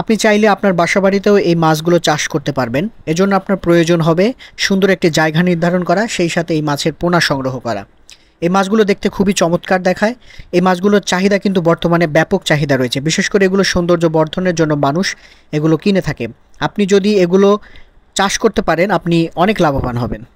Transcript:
আপনি চাইলে আপনার বাসাবাড়িতেও এই মাছগুলো চাষ করতে পারবেন এজন্য আপনার প্রয়োজন হবে সুন্দর একটি জায়গা নির্ধারণ করা সেই সাথে এই মাছের পোনা সংগ্রহ করা এই মাছগুলো দেখতে খুবই চমৎকার দেখায় এই মাছগুলোর চাহিদা কিন্তু বর্তমানে ব্যাপক চাহিদা রয়েছে বিশেষ করে এগুলো সৌন্দর্য বর্ধনের জন্য মানুষ এগুলো কিনে থাকে আপনি যদি এগুলো চাষ করতে পারেন আপনি অনেক লাভবান হবেন